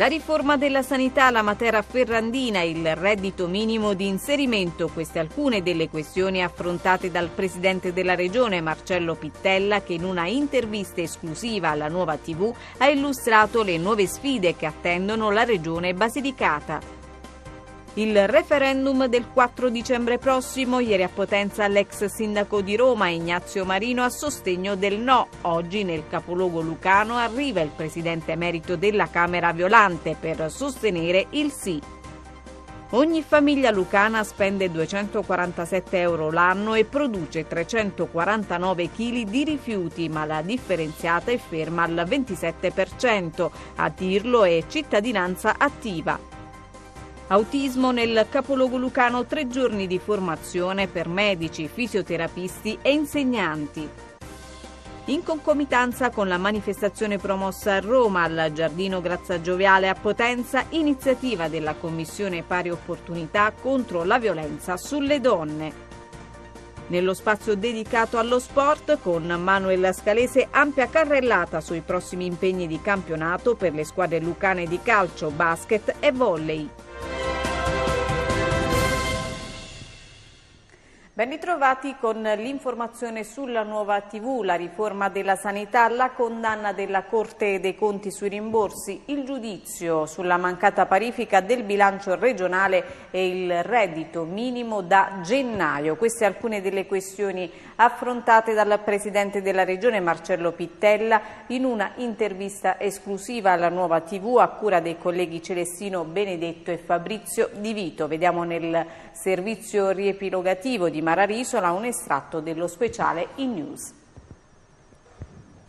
La riforma della sanità la Matera Ferrandina, il reddito minimo di inserimento, queste alcune delle questioni affrontate dal Presidente della Regione Marcello Pittella che in una intervista esclusiva alla Nuova TV ha illustrato le nuove sfide che attendono la Regione Basilicata. Il referendum del 4 dicembre prossimo, ieri a Potenza l'ex sindaco di Roma Ignazio Marino a sostegno del no. Oggi nel capoluogo lucano arriva il presidente emerito della Camera Violante per sostenere il sì. Ogni famiglia lucana spende 247 euro l'anno e produce 349 kg di rifiuti, ma la differenziata è ferma al 27%. A dirlo è cittadinanza attiva. Autismo nel capoluogo lucano, tre giorni di formazione per medici, fisioterapisti e insegnanti. In concomitanza con la manifestazione promossa a Roma al Giardino Grazza Gioviale a Potenza, iniziativa della Commissione Pari Opportunità contro la violenza sulle donne. Nello spazio dedicato allo sport, con Manuel Scalese, ampia carrellata sui prossimi impegni di campionato per le squadre lucane di calcio, basket e volley. Ben ritrovati con l'informazione sulla nuova TV, la riforma della sanità, la condanna della Corte dei Conti sui rimborsi, il giudizio sulla mancata parifica del bilancio regionale e il reddito minimo da gennaio. Queste alcune delle questioni affrontate dal Presidente della Regione Marcello Pittella in una intervista esclusiva alla nuova TV a cura dei colleghi Celestino Benedetto e Fabrizio Di Vito. Vediamo nel servizio riepilogativo di di Mararisola, un estratto dello speciale In News.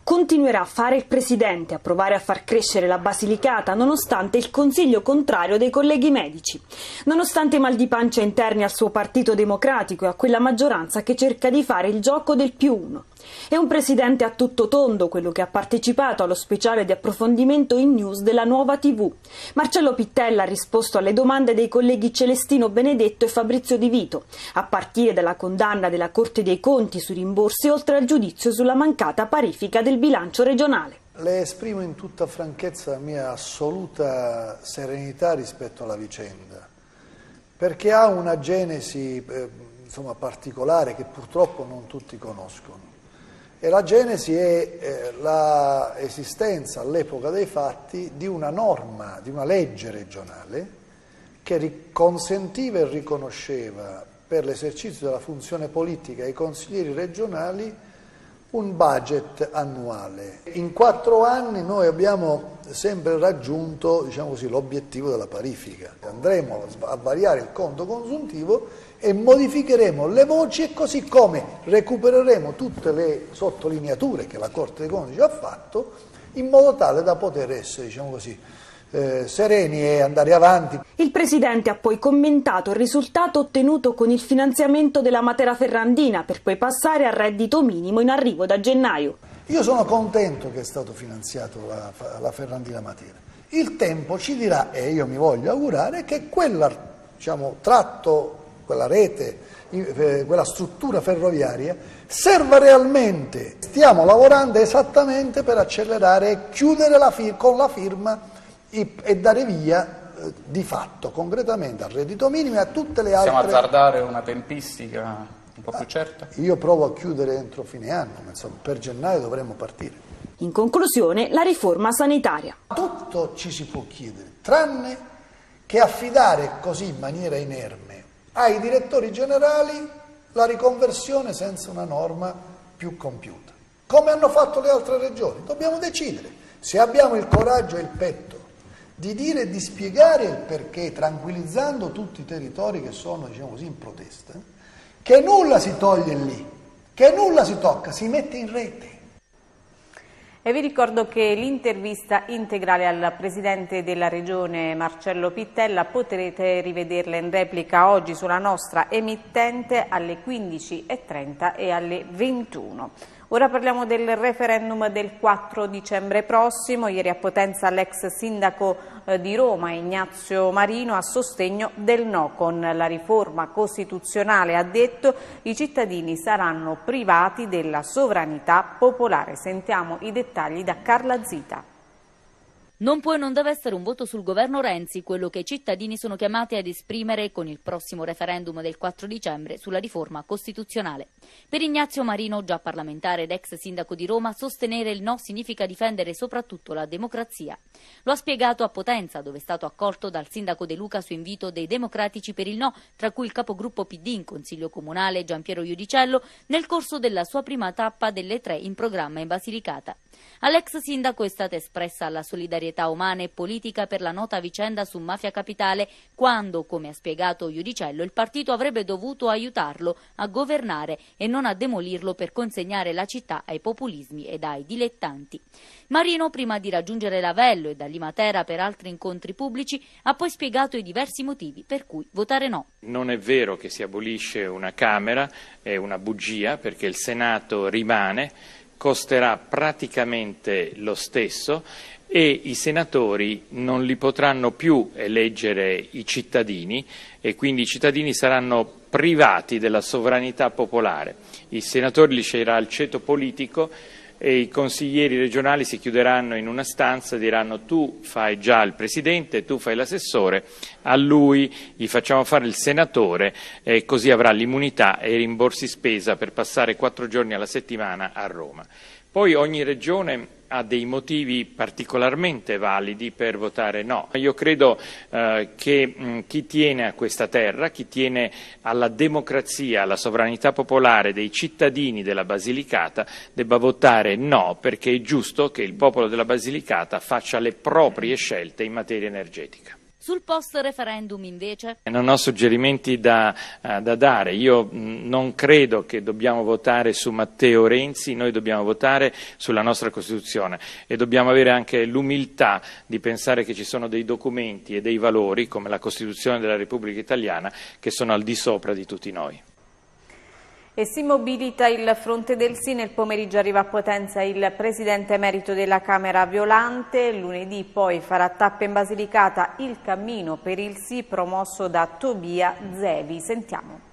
Continuerà a fare il Presidente a provare a far crescere la Basilicata nonostante il consiglio contrario dei colleghi medici, nonostante i mal di pancia interni al suo partito democratico e a quella maggioranza che cerca di fare il gioco del più uno. È un presidente a tutto tondo quello che ha partecipato allo speciale di approfondimento in news della nuova TV. Marcello Pittella ha risposto alle domande dei colleghi Celestino Benedetto e Fabrizio Di Vito, a partire dalla condanna della Corte dei Conti sui rimborsi oltre al giudizio sulla mancata parifica del bilancio regionale. Le esprimo in tutta franchezza la mia assoluta serenità rispetto alla vicenda, perché ha una genesi eh, insomma, particolare che purtroppo non tutti conoscono. E la Genesi è eh, l'esistenza all'epoca dei fatti di una norma, di una legge regionale che consentiva e riconosceva per l'esercizio della funzione politica ai consiglieri regionali un budget annuale. In quattro anni noi abbiamo sempre raggiunto diciamo l'obiettivo della parifica. Andremo a variare il conto consuntivo e modificheremo le voci e così come recupereremo tutte le sottolineature che la Corte dei Conti ci ha fatto in modo tale da poter essere diciamo così, eh, sereni e andare avanti. Il Presidente ha poi commentato il risultato ottenuto con il finanziamento della Matera Ferrandina per poi passare al reddito minimo in arrivo da gennaio. Io sono contento che è stato finanziato la, la Ferrandina Matera. Il tempo ci dirà, e io mi voglio augurare, che quel diciamo, tratto, quella rete, eh, quella struttura ferroviaria serva realmente. Stiamo lavorando esattamente per accelerare e chiudere la con la firma e dare via eh, di fatto, concretamente, al reddito minimo e a tutte le altre... Possiamo azzardare una tempistica un po' più ah, certa? Io provo a chiudere entro fine anno, ma insomma, per gennaio dovremmo partire. In conclusione, la riforma sanitaria. Tutto ci si può chiedere, tranne che affidare così in maniera inerme ai direttori generali la riconversione senza una norma più compiuta. Come hanno fatto le altre regioni? Dobbiamo decidere. Se abbiamo il coraggio e il petto di dire e di spiegare il perché, tranquillizzando tutti i territori che sono, diciamo così, in protesta, che nulla si toglie lì, che nulla si tocca, si mette in rete. E vi ricordo che l'intervista integrale al Presidente della Regione Marcello Pittella potrete rivederla in replica oggi sulla nostra emittente alle 15.30 e alle 21. Ora parliamo del referendum del 4 dicembre prossimo. Ieri a Potenza l'ex sindaco eh, di Roma Ignazio Marino a sostegno del no con la riforma costituzionale. Ha detto i cittadini saranno privati della sovranità popolare. Sentiamo i dettagli da Carla Zita. Non può e non deve essere un voto sul governo Renzi quello che i cittadini sono chiamati ad esprimere con il prossimo referendum del 4 dicembre sulla riforma costituzionale. Per Ignazio Marino, già parlamentare ed ex sindaco di Roma, sostenere il no significa difendere soprattutto la democrazia. Lo ha spiegato a Potenza, dove è stato accolto dal sindaco De Luca su invito dei democratici per il no, tra cui il capogruppo PD in Consiglio Comunale Gian Piero Iudicello, nel corso della sua prima tappa delle tre in programma in Basilicata. All'ex sindaco è stata espressa la solidarietà umana e politica per la nota vicenda su Mafia Capitale quando, come ha spiegato Iudicello, il partito avrebbe dovuto aiutarlo a governare e non a demolirlo per consegnare la città ai populismi ed ai dilettanti. Marino, prima di raggiungere Lavello e da Limatera per altri incontri pubblici, ha poi spiegato i diversi motivi per cui votare no. Non è vero che si abolisce una Camera, è una bugia perché il Senato rimane costerà praticamente lo stesso e i senatori non li potranno più eleggere i cittadini e quindi i cittadini saranno privati della sovranità popolare. I senatori li sceglierà il ceto politico e i consiglieri regionali si chiuderanno in una stanza, e diranno tu fai già il presidente, tu fai l'assessore, a lui gli facciamo fare il senatore e così avrà l'immunità e i rimborsi spesa per passare quattro giorni alla settimana a Roma. Poi ogni regione ha dei motivi particolarmente validi per votare no. Io credo eh, che mh, mm, chi tiene a questa terra, chi tiene alla democrazia, alla sovranità popolare dei cittadini della Basilicata debba votare no perché è giusto che il popolo della Basilicata faccia le proprie scelte in materia energetica. Sul post referendum invece? Non ho suggerimenti da, eh, da dare, io mm, non credo che dobbiamo votare su Matteo Renzi, noi dobbiamo votare sulla nostra Costituzione e dobbiamo avere anche l'umiltà di pensare che ci sono dei documenti e dei valori come la Costituzione della Repubblica Italiana che sono al di sopra di tutti noi. E si mobilita il fronte del sì, nel pomeriggio arriva a Potenza il presidente emerito della Camera Violante, lunedì poi farà tappa in Basilicata il cammino per il sì promosso da Tobia Zevi. Sentiamo.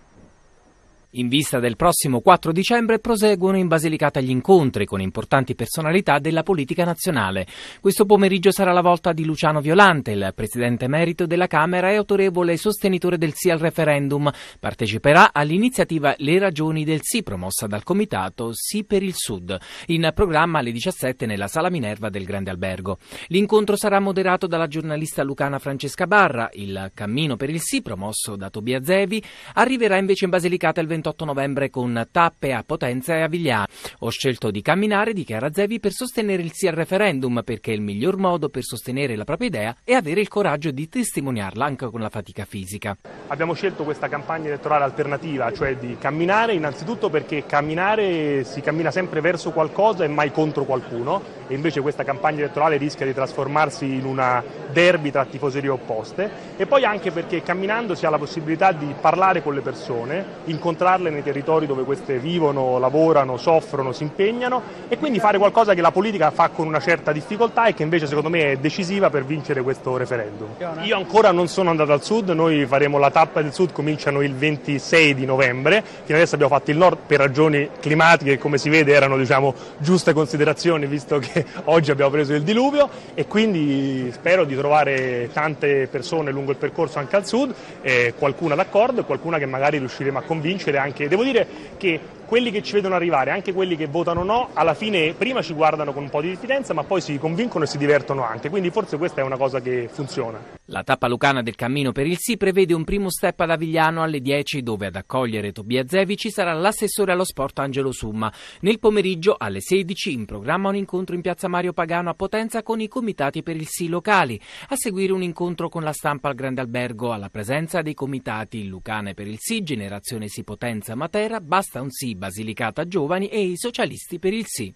In vista del prossimo 4 dicembre proseguono in Basilicata gli incontri con importanti personalità della politica nazionale. Questo pomeriggio sarà la volta di Luciano Violante, il presidente emerito della Camera e autorevole sostenitore del sì al referendum. Parteciperà all'iniziativa Le ragioni del sì promossa dal comitato Sì per il Sud, in programma alle 17 nella Sala Minerva del Grande Albergo. L'incontro sarà moderato dalla giornalista lucana Francesca Barra. Il Cammino per il sì promosso da Tobia Zevi arriverà invece in Basilicata il 20 28 novembre con tappe a Potenza e a Vigliano. Ho scelto di camminare, dichiara Zevi, per sostenere il sì al referendum perché è il miglior modo per sostenere la propria idea e avere il coraggio di testimoniarla anche con la fatica fisica. Abbiamo scelto questa campagna elettorale alternativa, cioè di camminare innanzitutto perché camminare si cammina sempre verso qualcosa e mai contro qualcuno e invece questa campagna elettorale rischia di trasformarsi in una derby tra tifoserie opposte e poi anche perché camminando si ha la possibilità di parlare con le persone, incontrare portarle nei territori dove queste vivono, lavorano, soffrono, si impegnano e quindi fare qualcosa che la politica fa con una certa difficoltà e che invece secondo me è decisiva per vincere questo referendum. Io ancora non sono andato al sud, noi faremo la tappa del sud, cominciano il 26 di novembre, fino adesso abbiamo fatto il nord per ragioni climatiche che come si vede erano diciamo, giuste considerazioni visto che oggi abbiamo preso il diluvio e quindi spero di trovare tante persone lungo il percorso anche al sud, eh, qualcuna d'accordo e qualcuna che magari riusciremo a convincere anche, devo dire che quelli che ci vedono arrivare, anche quelli che votano no, alla fine prima ci guardano con un po' di diffidenza, ma poi si convincono e si divertono anche, quindi forse questa è una cosa che funziona. La tappa lucana del Cammino per il Sì prevede un primo step ad Avigliano alle 10 dove ad accogliere Tobia Zevi ci sarà l'assessore allo sport Angelo Summa. Nel pomeriggio alle 16 in programma un incontro in piazza Mario Pagano a Potenza con i comitati per il Sì locali. A seguire un incontro con la stampa al Grande Albergo alla presenza dei comitati Lucane per il Sì, Generazione Sì Potenza Matera, Basta un Sì Basilicata Giovani e i Socialisti per il Sì.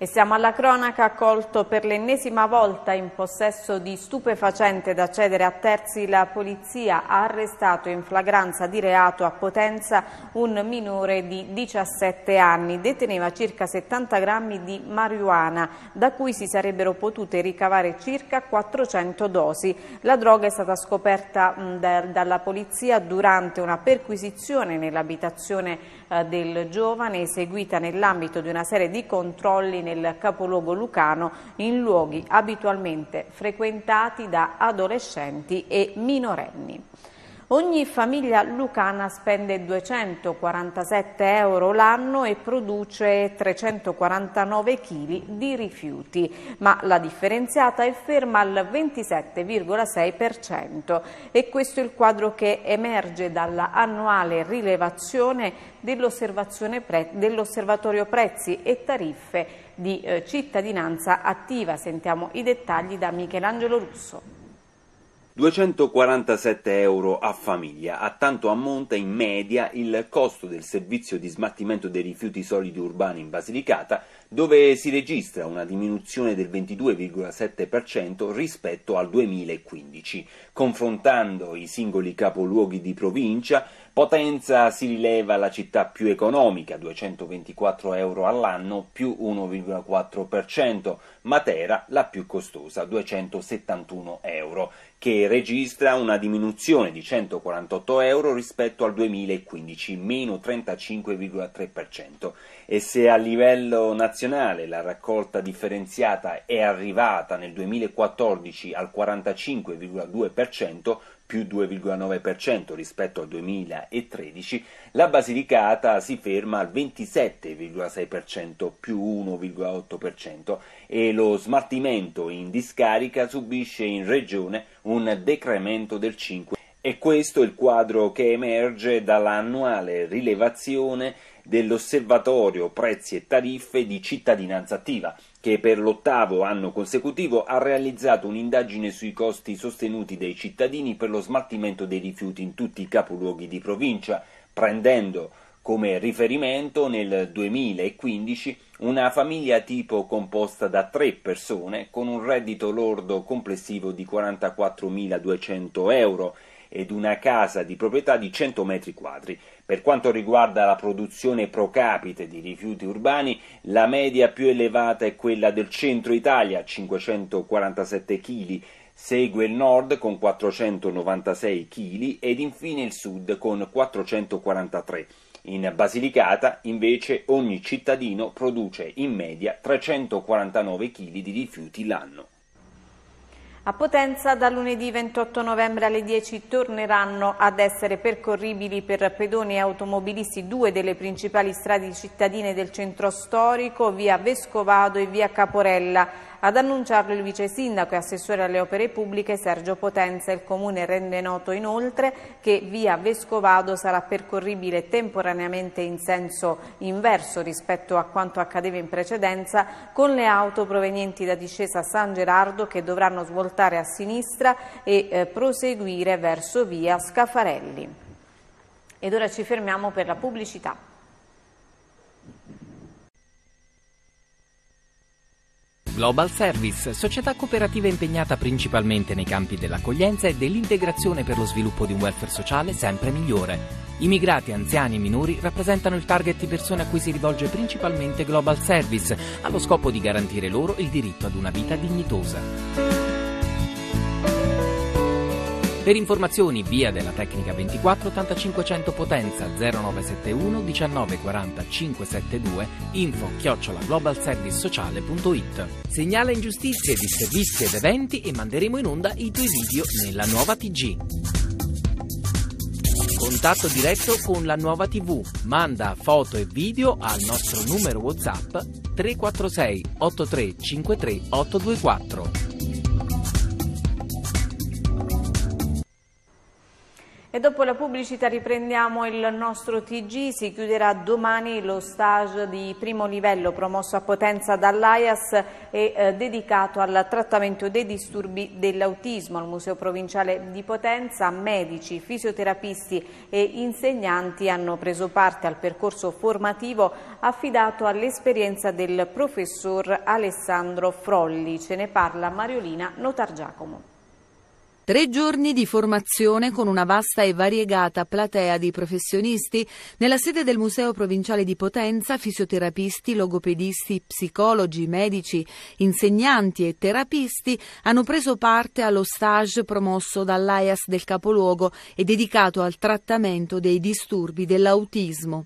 E siamo alla cronaca, accolto per l'ennesima volta in possesso di stupefacente da cedere a terzi, la polizia ha arrestato in flagranza di reato a Potenza un minore di 17 anni. Deteneva circa 70 grammi di marijuana, da cui si sarebbero potute ricavare circa 400 dosi. La droga è stata scoperta dalla polizia durante una perquisizione nell'abitazione eh, del giovane, eseguita nell'ambito di una serie di controlli nel capoluogo lucano in luoghi abitualmente frequentati da adolescenti e minorenni. Ogni famiglia lucana spende 247 euro l'anno e produce 349 kg di rifiuti, ma la differenziata è ferma al 27,6% e questo è il quadro che emerge dall'annuale rilevazione dell'osservatorio pre dell prezzi e tariffe di eh, cittadinanza attiva. Sentiamo i dettagli da Michelangelo Russo. 247 euro a famiglia, a tanto ammonta in media il costo del servizio di smattimento dei rifiuti solidi urbani in Basilicata, dove si registra una diminuzione del 22,7% rispetto al 2015. Confrontando i singoli capoluoghi di provincia, Potenza si rileva la città più economica, 224 euro all'anno, più 1,4%, Matera la più costosa, 271 euro che registra una diminuzione di 148 euro rispetto al 2015, meno 35,3%. E se a livello nazionale la raccolta differenziata è arrivata nel 2014 al 45,2%, più 2,9% rispetto al 2013, la Basilicata si ferma al 27,6% più 1,8% e lo smaltimento in discarica subisce in regione un decremento del 5%. E questo è il quadro che emerge dall'annuale rilevazione dell'osservatorio prezzi e tariffe di cittadinanza attiva, che per l'ottavo anno consecutivo ha realizzato un'indagine sui costi sostenuti dai cittadini per lo smaltimento dei rifiuti in tutti i capoluoghi di provincia, prendendo come riferimento nel 2015 una famiglia tipo composta da tre persone con un reddito lordo complessivo di 44.200 euro ed una casa di proprietà di 100 metri quadri. Per quanto riguarda la produzione pro capite di rifiuti urbani, la media più elevata è quella del centro Italia, 547 kg, segue il nord con 496 kg ed infine il sud con 443 in Basilicata invece ogni cittadino produce in media 349 kg di rifiuti l'anno. A Potenza da lunedì 28 novembre alle 10 torneranno ad essere percorribili per pedoni e automobilisti due delle principali strade cittadine del centro storico, via Vescovado e via Caporella ad annunciarlo il vice sindaco e assessore alle opere pubbliche Sergio Potenza. Il comune rende noto inoltre che via Vescovado sarà percorribile temporaneamente in senso inverso rispetto a quanto accadeva in precedenza con le auto provenienti da discesa San Gerardo che dovranno svoltare a sinistra e eh, proseguire verso via Scafarelli. Ed ora ci fermiamo per la pubblicità. Global Service, società cooperativa impegnata principalmente nei campi dell'accoglienza e dell'integrazione per lo sviluppo di un welfare sociale sempre migliore. Immigrati, anziani e minori rappresentano il target di persone a cui si rivolge principalmente Global Service, allo scopo di garantire loro il diritto ad una vita dignitosa. Per informazioni via della tecnica 24 8500 potenza 0971 1940 572 info chiocciola Segnala ingiustizie di ed eventi e manderemo in onda i tuoi video nella nuova TG. Contatto diretto con la nuova TV. Manda foto e video al nostro numero WhatsApp 346 83 53 824. E dopo la pubblicità riprendiamo il nostro TG, si chiuderà domani lo stage di primo livello promosso a Potenza dall'AIAS e eh, dedicato al trattamento dei disturbi dell'autismo al Museo Provinciale di Potenza. Medici, fisioterapisti e insegnanti hanno preso parte al percorso formativo affidato all'esperienza del professor Alessandro Frolli. Ce ne parla Mariolina Notargiacomo. Tre giorni di formazione con una vasta e variegata platea di professionisti nella sede del Museo Provinciale di Potenza, fisioterapisti, logopedisti, psicologi, medici, insegnanti e terapisti hanno preso parte allo stage promosso dall'AIAS del capoluogo e dedicato al trattamento dei disturbi dell'autismo.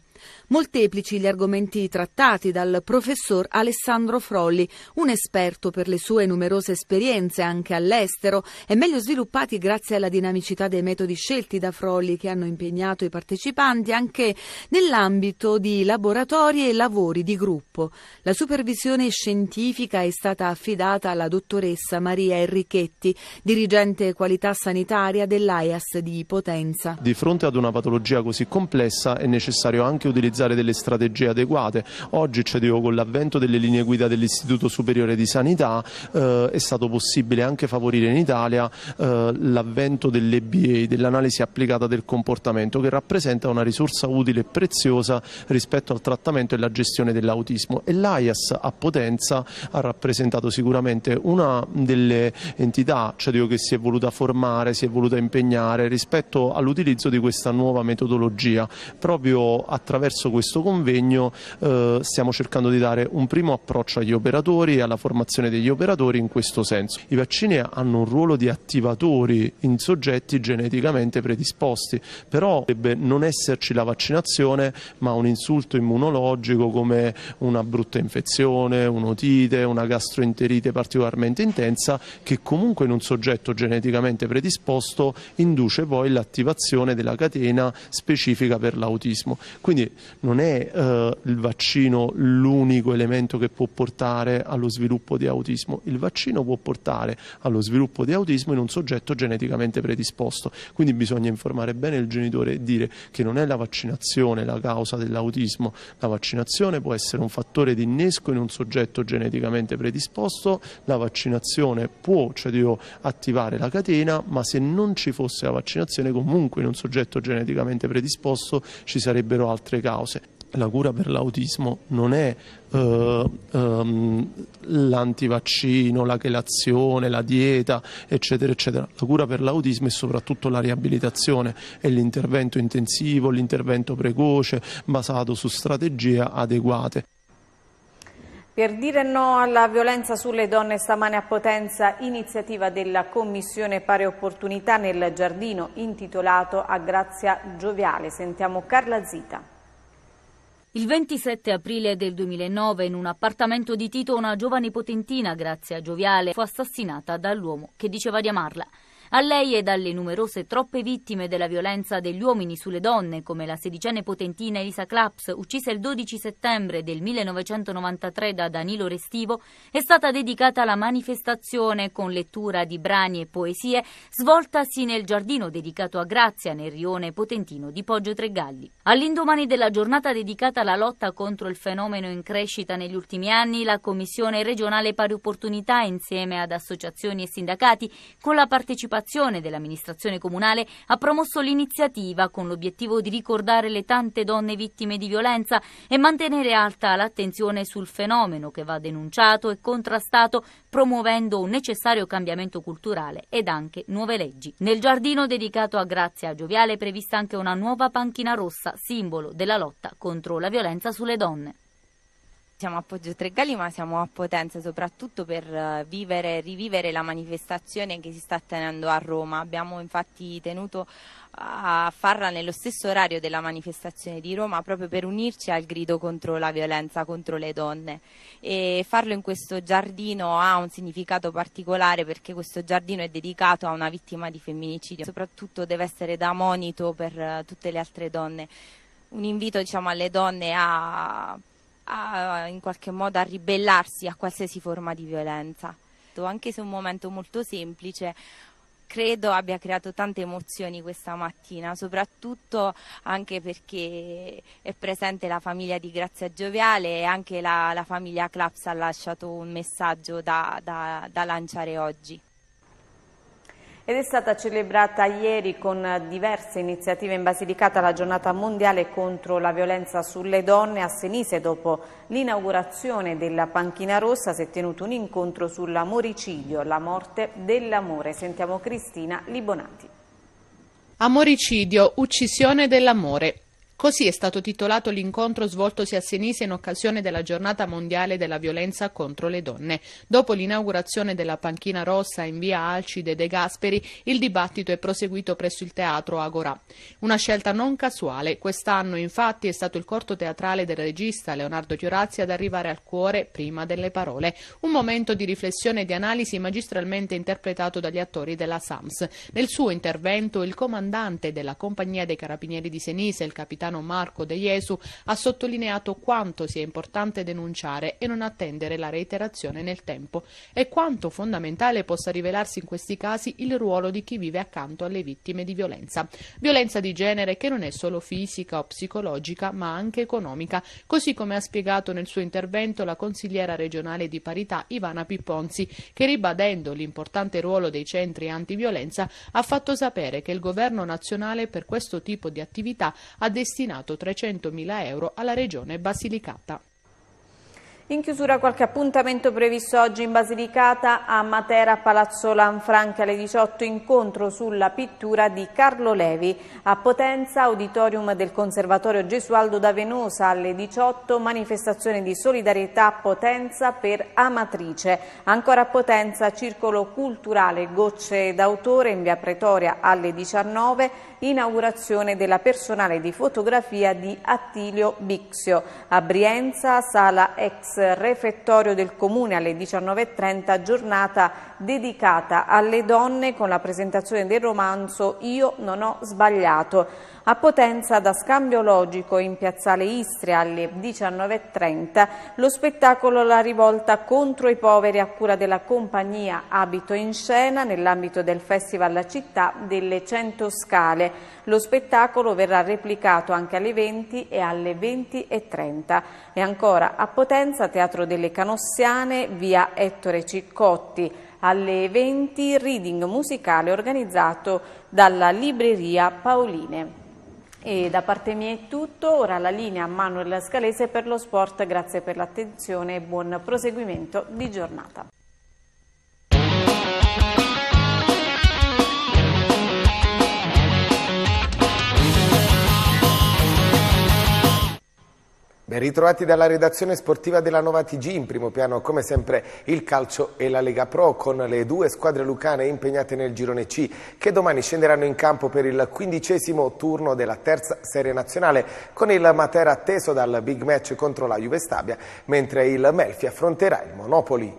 Molteplici gli argomenti trattati dal professor Alessandro Frolli, un esperto per le sue numerose esperienze anche all'estero e meglio sviluppati grazie alla dinamicità dei metodi scelti da Frolli che hanno impegnato i partecipanti anche nell'ambito di laboratori e lavori di gruppo. La supervisione scientifica è stata affidata alla dottoressa Maria Enrichetti, dirigente qualità sanitaria dell'AIAS di Potenza. Di fronte ad una patologia così complessa è necessario anche utilizzare delle strategie adeguate. Oggi, cioè, dico, con l'avvento delle linee guida dell'Istituto Superiore di Sanità eh, è stato possibile anche favorire in Italia eh, l'avvento dell'EBA, dell'analisi applicata del comportamento, che rappresenta una risorsa utile e preziosa rispetto al trattamento e alla gestione dell'autismo. E l'AIAS a Potenza ha rappresentato sicuramente una delle entità cioè, dico, che si è voluta formare, si è voluta impegnare rispetto all'utilizzo di questa nuova metodologia, proprio attraverso attraverso questo convegno eh, stiamo cercando di dare un primo approccio agli operatori e alla formazione degli operatori in questo senso. I vaccini hanno un ruolo di attivatori in soggetti geneticamente predisposti, però potrebbe non esserci la vaccinazione ma un insulto immunologico come una brutta infezione, un'otite, una gastroenterite particolarmente intensa che comunque in un soggetto geneticamente predisposto induce poi l'attivazione della catena specifica per l'autismo. Quindi non è eh, il vaccino l'unico elemento che può portare allo sviluppo di autismo, il vaccino può portare allo sviluppo di autismo in un soggetto geneticamente predisposto, quindi bisogna informare bene il genitore e dire che non è la vaccinazione la causa dell'autismo, la vaccinazione può essere un fattore di innesco in un soggetto geneticamente predisposto, la vaccinazione può, cioè devo attivare la catena, ma se non ci fosse la vaccinazione comunque in un soggetto geneticamente predisposto ci sarebbero altre cause. La cura per l'autismo non è eh, ehm, l'antivaccino, la chelazione, la dieta, eccetera, eccetera. La cura per l'autismo è soprattutto la riabilitazione, è l'intervento intensivo, l'intervento precoce, basato su strategie adeguate. Per dire no alla violenza sulle donne stamane a Potenza, iniziativa della Commissione Pari Opportunità nel Giardino, intitolato a Grazia Gioviale. Sentiamo Carla Zita. Il 27 aprile del 2009 in un appartamento di Tito una giovane potentina, Grazia Gioviale, fu assassinata dall'uomo che diceva di amarla. A lei e alle numerose troppe vittime della violenza degli uomini sulle donne, come la sedicenne potentina Elisa Claps, uccisa il 12 settembre del 1993 da Danilo Restivo, è stata dedicata la manifestazione con lettura di brani e poesie svoltasi nel giardino dedicato a Grazia nel rione potentino di Poggio Tregalli. All'indomani della giornata dedicata alla lotta contro il fenomeno in crescita negli ultimi anni, la Commissione regionale pari opportunità insieme ad associazioni e sindacati con la partecipazione partecipazione dell'amministrazione comunale ha promosso l'iniziativa con l'obiettivo di ricordare le tante donne vittime di violenza e mantenere alta l'attenzione sul fenomeno che va denunciato e contrastato promuovendo un necessario cambiamento culturale ed anche nuove leggi. Nel giardino dedicato a Grazia Gioviale è prevista anche una nuova panchina rossa, simbolo della lotta contro la violenza sulle donne siamo a Poggio Tregalli ma siamo a Potenza soprattutto per eh, vivere e rivivere la manifestazione che si sta tenendo a Roma. Abbiamo infatti tenuto a farla nello stesso orario della manifestazione di Roma proprio per unirci al grido contro la violenza contro le donne e farlo in questo giardino ha un significato particolare perché questo giardino è dedicato a una vittima di femminicidio, soprattutto deve essere da monito per eh, tutte le altre donne. Un invito diciamo, alle donne a a, in qualche modo a ribellarsi a qualsiasi forma di violenza. Anche se è un momento molto semplice, credo abbia creato tante emozioni questa mattina, soprattutto anche perché è presente la famiglia di Grazia Gioviale e anche la, la famiglia Claps ha lasciato un messaggio da, da, da lanciare oggi. Ed è stata celebrata ieri con diverse iniziative in Basilicata la giornata mondiale contro la violenza sulle donne a Senise. Dopo l'inaugurazione della panchina rossa si è tenuto un incontro sull'amoricidio, la morte dell'amore. Sentiamo Cristina Libonati. Amoricidio, uccisione dell'amore. Così è stato titolato l'incontro svoltosi a Senise in occasione della giornata mondiale della violenza contro le donne. Dopo l'inaugurazione della panchina rossa in via Alcide De Gasperi, il dibattito è proseguito presso il teatro Agora. Una scelta non casuale. Quest'anno, infatti, è stato il corto teatrale del regista Leonardo Chiorazzi ad arrivare al cuore prima delle parole. Un momento di riflessione e di analisi magistralmente interpretato dagli attori della SAMS. Nel suo intervento, il comandante della compagnia dei carabinieri di Senise, il capitano italiano Marco De Jesu ha sottolineato quanto sia importante denunciare e non attendere la reiterazione nel tempo e quanto fondamentale possa rivelarsi in questi casi il ruolo di chi vive accanto alle vittime di violenza. Violenza di genere che non è solo fisica o psicologica ma anche economica, così come ha spiegato nel suo intervento la consigliera regionale di parità Ivana Pipponzi che ribadendo l'importante ruolo dei centri antiviolenza ha fatto sapere che il governo nazionale per questo tipo di attività ha destinato destinato 300.000 euro alla Regione Basilicata. In chiusura qualche appuntamento previsto oggi in Basilicata a Matera Palazzo Lanfranca alle 18 incontro sulla pittura di Carlo Levi. A Potenza, auditorium del Conservatorio Gesualdo da Venosa alle 18 manifestazione di solidarietà Potenza per Amatrice. Ancora a Potenza circolo culturale Gocce d'autore in via Pretoria alle 19 inaugurazione della personale di fotografia di Attilio Bixio. A Brienza sala ex refettorio del Comune alle 19.30, giornata dedicata alle donne con la presentazione del romanzo Io non ho sbagliato a Potenza da Scambio Logico in Piazzale Istria alle 19.30 lo spettacolo La rivolta contro i poveri a cura della compagnia Abito in Scena nell'ambito del Festival La Città delle 100 Scale. Lo spettacolo verrà replicato anche alle 20 e alle 20.30. E ancora a Potenza, Teatro delle Canossiane, via Ettore Ciccotti alle 20 reading musicale organizzato dalla libreria Paoline. E da parte mia è tutto, ora la linea a Manuel Scalese per lo sport, grazie per l'attenzione e buon proseguimento di giornata. Ben ritrovati dalla redazione sportiva della Nova TG, in primo piano come sempre il calcio e la Lega Pro con le due squadre lucane impegnate nel girone C che domani scenderanno in campo per il quindicesimo turno della terza serie nazionale con il Matera atteso dal big match contro la Juve Stabia mentre il Melfi affronterà il Monopoli.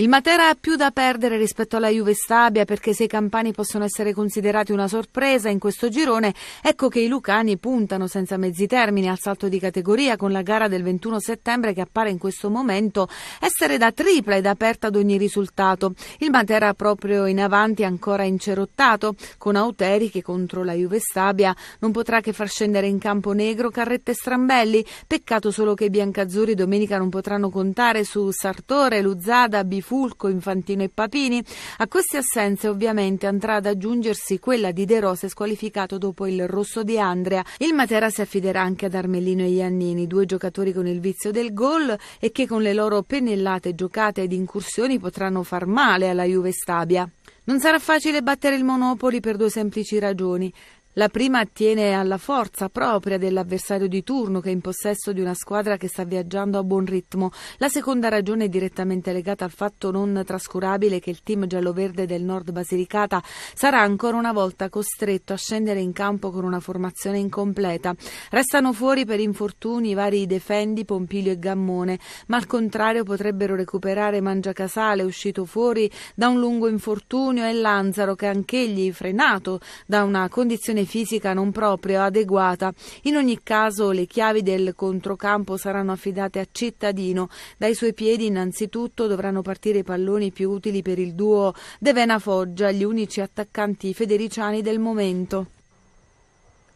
Il Matera ha più da perdere rispetto alla Juve Stabia perché se i campani possono essere considerati una sorpresa in questo girone, ecco che i lucani puntano senza mezzi termini al salto di categoria con la gara del 21 settembre che appare in questo momento essere da tripla ed aperta ad ogni risultato. Il Matera proprio in avanti ancora incerottato con Auteri che contro la Juve Stabia non potrà che far scendere in campo negro Carrette Strambelli. Peccato solo che i biancazzurri domenica non potranno contare su Sartore, Luzzada, Bifo Fulco, Infantino e Papini. A queste assenze ovviamente andrà ad aggiungersi quella di De Rosa squalificato dopo il rosso di Andrea. Il Matera si affiderà anche ad Armellino e Iannini, due giocatori con il vizio del gol e che con le loro pennellate giocate ed incursioni potranno far male alla Juve Stabia. Non sarà facile battere il Monopoli per due semplici ragioni. La prima attiene alla forza propria dell'avversario di turno che è in possesso di una squadra che sta viaggiando a buon ritmo. La seconda ragione è direttamente legata al fatto non trascurabile che il team giallo-verde del Nord Basilicata sarà ancora una volta costretto a scendere in campo con una formazione incompleta. Restano fuori per infortuni i vari defendi Pompilio e Gammone, ma al contrario potrebbero recuperare Mangiacasale uscito fuori da un lungo infortunio e Lanzaro che anch'egli frenato da una condizione fisica non proprio adeguata. In ogni caso le chiavi del controcampo saranno affidate a Cittadino. Dai suoi piedi innanzitutto dovranno partire i palloni più utili per il duo De Vena Foggia, gli unici attaccanti federiciani del momento.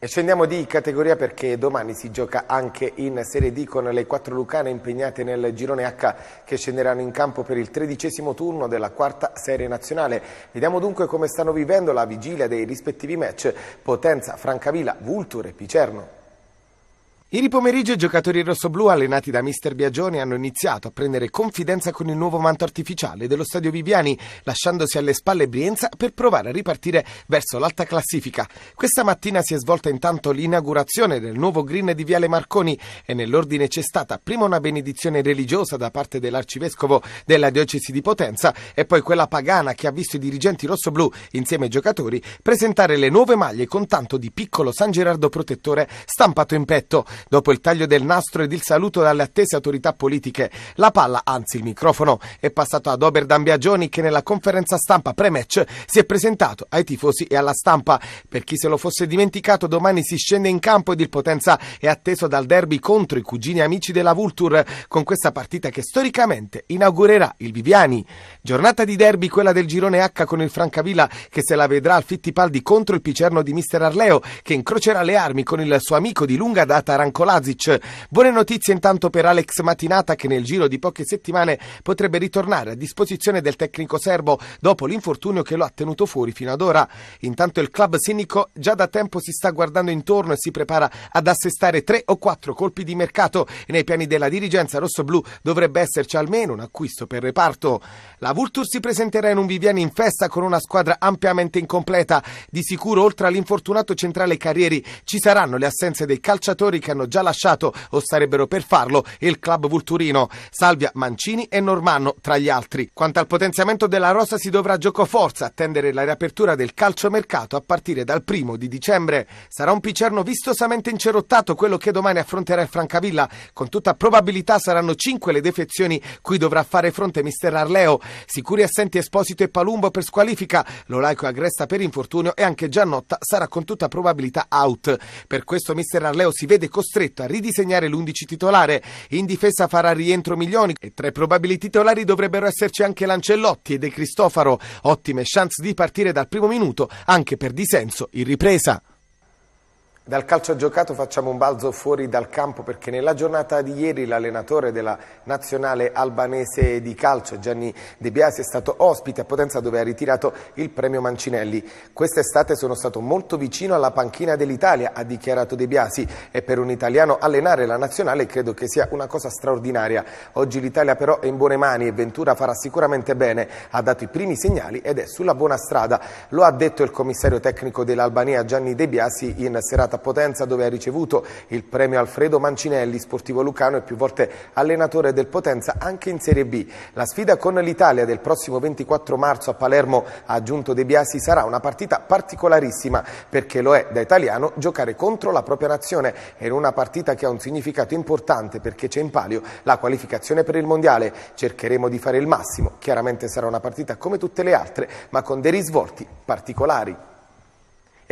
E scendiamo di categoria perché domani si gioca anche in Serie D con le quattro lucane impegnate nel girone H che scenderanno in campo per il tredicesimo turno della quarta serie nazionale. Vediamo dunque come stanno vivendo la vigilia dei rispettivi match Potenza, Francavilla, Vulture Picerno. Ieri pomeriggio i giocatori rossoblù allenati da Mister Biagione hanno iniziato a prendere confidenza con il nuovo manto artificiale dello stadio Viviani, lasciandosi alle spalle Brienza per provare a ripartire verso l'alta classifica. Questa mattina si è svolta intanto l'inaugurazione del nuovo green di Viale Marconi e nell'ordine c'è stata prima una benedizione religiosa da parte dell'arcivescovo della diocesi di Potenza e poi quella pagana che ha visto i dirigenti rossoblù insieme ai giocatori presentare le nuove maglie con tanto di piccolo San Gerardo protettore stampato in petto. Dopo il taglio del nastro ed il saluto dalle attese autorità politiche, la palla, anzi il microfono, è passato ad Oberdan Biagioni che nella conferenza stampa pre-match si è presentato ai tifosi e alla stampa. Per chi se lo fosse dimenticato, domani si scende in campo ed il Potenza è atteso dal derby contro i cugini amici della Vulture con questa partita che storicamente inaugurerà il Viviani. Giornata di derby quella del girone H con il Francavilla che se la vedrà al Fittipaldi contro il Picerno di Mister Arleo che incrocerà le armi con il suo amico di lunga data Ranc Branco Buone notizie intanto per Alex Matinata che nel giro di poche settimane potrebbe ritornare a disposizione del tecnico serbo dopo l'infortunio che lo ha tenuto fuori fino ad ora. Intanto il club sinico già da tempo si sta guardando intorno e si prepara ad assestare tre o quattro colpi di mercato e nei piani della dirigenza rossoblù dovrebbe esserci almeno un acquisto per reparto. La Vultur si presenterà in un Viviani in festa con una squadra ampiamente incompleta. Di sicuro oltre all'infortunato centrale Carrieri ci saranno le assenze dei calciatori che hanno già lasciato o starebbero per farlo il club Vulturino, Salvia, Mancini e Normanno tra gli altri. Quanto al potenziamento della rosa si dovrà gioco forza attendere la riapertura del calciomercato a partire dal primo di dicembre. Sarà un picerno vistosamente incerottato quello che domani affronterà il Francavilla. Con tutta probabilità saranno cinque le defezioni cui dovrà fare fronte mister Arleo. Sicuri assenti Esposito e Palumbo per squalifica, Lolaico e Agresta per infortunio e anche Giannotta sarà con tutta probabilità out. Per questo mister Arleo si vede costretto costretto a ridisegnare l'11 titolare. In difesa farà rientro Milioni e tra i probabili titolari dovrebbero esserci anche Lancellotti e De Cristofaro. Ottime chance di partire dal primo minuto anche per disenso in ripresa. Dal calcio giocato facciamo un balzo fuori dal campo perché nella giornata di ieri l'allenatore della nazionale albanese di calcio Gianni De Biasi è stato ospite a Potenza dove ha ritirato il premio Mancinelli. Quest'estate sono stato molto vicino alla panchina dell'Italia, ha dichiarato De Biasi e per un italiano allenare la nazionale credo che sia una cosa straordinaria. Oggi l'Italia però è in buone mani e Ventura farà sicuramente bene, ha dato i primi segnali ed è sulla buona strada. Lo ha detto il commissario tecnico dell'Albania Gianni De Biasi in serata a Potenza dove ha ricevuto il premio Alfredo Mancinelli, sportivo lucano e più volte allenatore del Potenza anche in Serie B. La sfida con l'Italia del prossimo 24 marzo a Palermo ha aggiunto De Biasi sarà una partita particolarissima perché lo è da italiano giocare contro la propria nazione in una partita che ha un significato importante perché c'è in palio la qualificazione per il Mondiale. Cercheremo di fare il massimo, chiaramente sarà una partita come tutte le altre ma con dei risvolti particolari.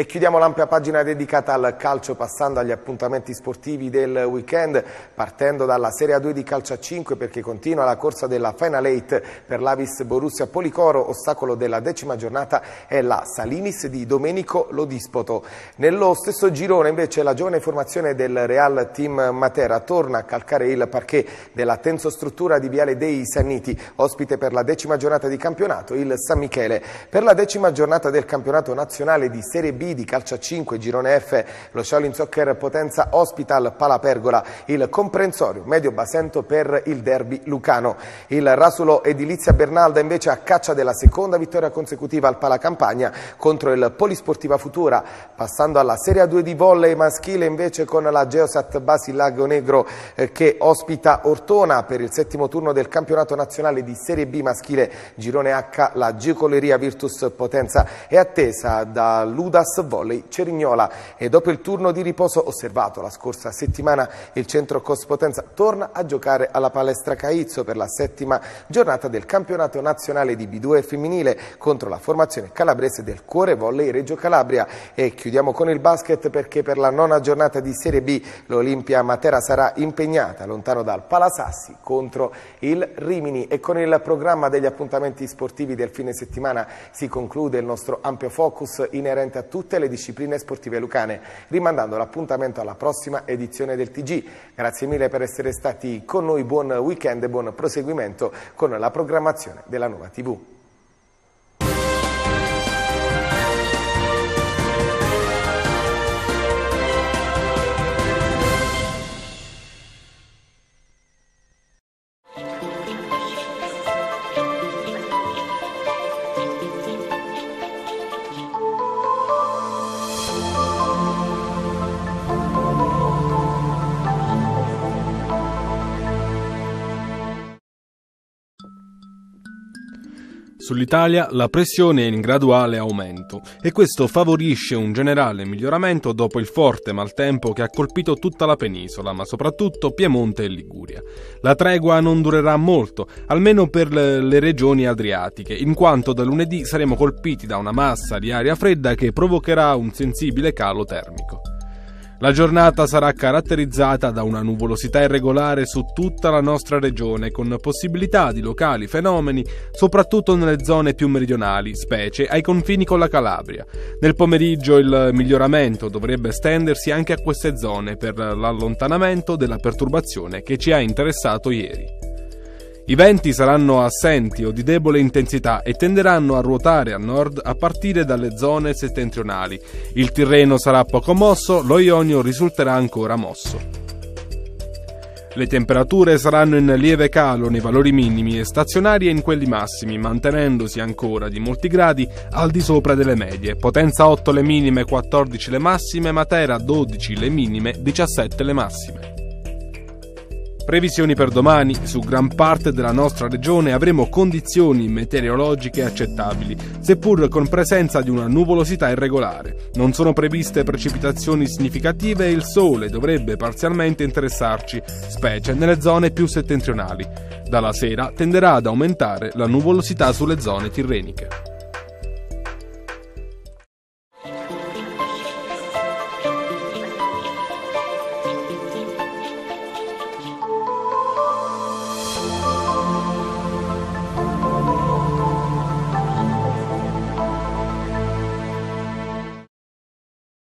E chiudiamo l'ampia pagina dedicata al calcio passando agli appuntamenti sportivi del weekend partendo dalla Serie A2 di calcio a 5 perché continua la corsa della Final 8 per l'Avis Borussia Policoro, ostacolo della decima giornata è la Salinis di Domenico Lodispoto. Nello stesso girone invece la giovane formazione del Real Team Matera torna a calcare il parquet della tenso struttura di Viale dei Sanniti, ospite per la decima giornata di campionato il San Michele. Per la decima giornata del campionato nazionale di Serie B di calcio 5, girone F, lo Shaolin Soccer Potenza Hospital Palapergola, il comprensorio medio Basento per il derby lucano. Il Rasulo Edilizia Bernalda invece a caccia della seconda vittoria consecutiva al Palacampagna contro il Polisportiva Futura, passando alla Serie 2 di volley maschile invece con la Geosat Basi Lago Negro eh, che ospita Ortona per il settimo turno del campionato nazionale di Serie B maschile, girone H, la Gicoleria Virtus Potenza è attesa da Ludas Pass Volley Cerignola e dopo il turno di riposo osservato la scorsa settimana il centro Cospotenza torna a giocare alla palestra Caizzo per la settima giornata del campionato nazionale di B2 femminile contro la formazione calabrese del Cuore Volley Reggio Calabria e chiudiamo con il basket perché per la nona giornata di Serie B l'Olimpia Matera sarà impegnata lontano dal Palasassi contro il Rimini e con il programma degli appuntamenti sportivi del fine settimana si conclude il nostro ampio focus inerente a tutti tutte le discipline sportive lucane, rimandando l'appuntamento alla prossima edizione del TG. Grazie mille per essere stati con noi, buon weekend e buon proseguimento con la programmazione della nuova TV. Sull'Italia la pressione è in graduale aumento e questo favorisce un generale miglioramento dopo il forte maltempo che ha colpito tutta la penisola, ma soprattutto Piemonte e Liguria. La tregua non durerà molto, almeno per le regioni adriatiche, in quanto da lunedì saremo colpiti da una massa di aria fredda che provocherà un sensibile calo termico. La giornata sarà caratterizzata da una nuvolosità irregolare su tutta la nostra regione, con possibilità di locali fenomeni, soprattutto nelle zone più meridionali, specie ai confini con la Calabria. Nel pomeriggio il miglioramento dovrebbe estendersi anche a queste zone per l'allontanamento della perturbazione che ci ha interessato ieri. I venti saranno assenti o di debole intensità e tenderanno a ruotare a nord a partire dalle zone settentrionali. Il Tirreno sarà poco mosso, lo Ionio risulterà ancora mosso. Le temperature saranno in lieve calo nei valori minimi e stazionarie in quelli massimi, mantenendosi ancora di molti gradi al di sopra delle medie. Potenza 8 le minime, 14 le massime, Matera 12 le minime, 17 le massime. Previsioni per domani. Su gran parte della nostra regione avremo condizioni meteorologiche accettabili, seppur con presenza di una nuvolosità irregolare. Non sono previste precipitazioni significative e il sole dovrebbe parzialmente interessarci, specie nelle zone più settentrionali. Dalla sera tenderà ad aumentare la nuvolosità sulle zone tirreniche.